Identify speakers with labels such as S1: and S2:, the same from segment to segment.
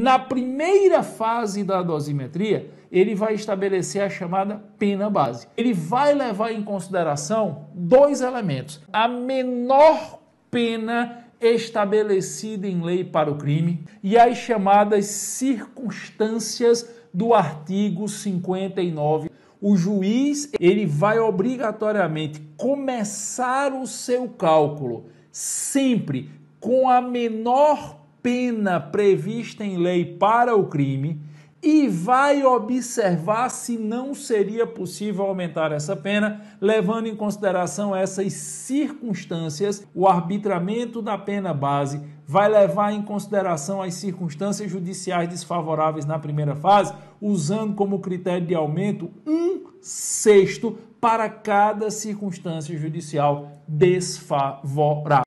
S1: Na primeira fase da dosimetria, ele vai estabelecer a chamada pena base. Ele vai levar em consideração dois elementos: a menor pena estabelecida em lei para o crime e as chamadas circunstâncias do artigo 59. O juiz, ele vai obrigatoriamente começar o seu cálculo sempre com a menor pena prevista em lei para o crime e vai observar se não seria possível aumentar essa pena, levando em consideração essas circunstâncias. O arbitramento da pena base vai levar em consideração as circunstâncias judiciais desfavoráveis na primeira fase, usando como critério de aumento um sexto para cada circunstância judicial desfavorável.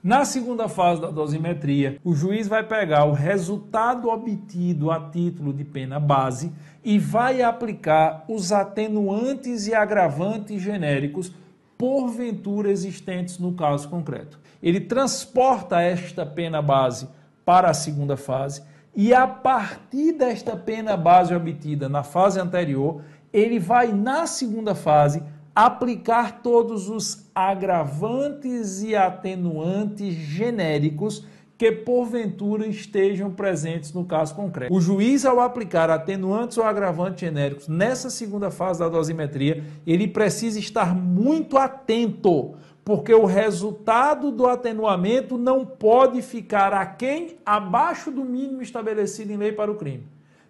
S1: Na segunda fase da dosimetria, o juiz vai pegar o resultado obtido a título de pena base e vai aplicar os atenuantes e agravantes genéricos porventura existentes no caso concreto. Ele transporta esta pena base para a segunda fase e a partir desta pena base obtida na fase anterior, ele vai na segunda fase aplicar todos os agravantes e atenuantes genéricos que porventura estejam presentes no caso concreto. O juiz, ao aplicar atenuantes ou agravantes genéricos nessa segunda fase da dosimetria, ele precisa estar muito atento, porque o resultado do atenuamento não pode ficar aquém abaixo do mínimo estabelecido em lei para o crime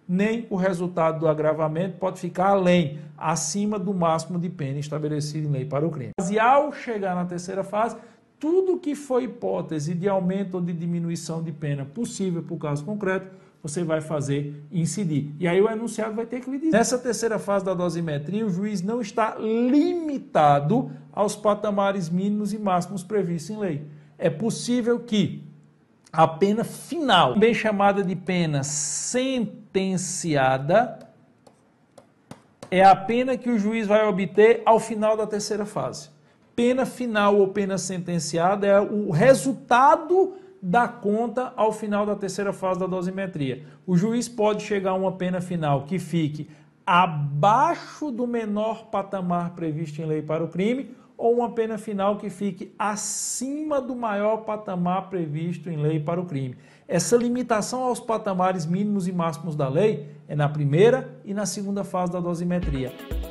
S1: nem o resultado do agravamento pode ficar além, acima do máximo de pena estabelecido em lei para o crime. Mas e ao chegar na terceira fase, tudo que foi hipótese de aumento ou de diminuição de pena possível para o caso concreto, você vai fazer incidir. E aí o enunciado vai ter que lhe dizer. Nessa terceira fase da dosimetria, o juiz não está limitado aos patamares mínimos e máximos previstos em lei. É possível que a pena final, bem chamada de pena sentenciada, é a pena que o juiz vai obter ao final da terceira fase. Pena final ou pena sentenciada é o resultado da conta ao final da terceira fase da dosimetria. O juiz pode chegar a uma pena final que fique abaixo do menor patamar previsto em lei para o crime ou uma pena final que fique acima do maior patamar previsto em lei para o crime. Essa limitação aos patamares mínimos e máximos da lei é na primeira e na segunda fase da dosimetria.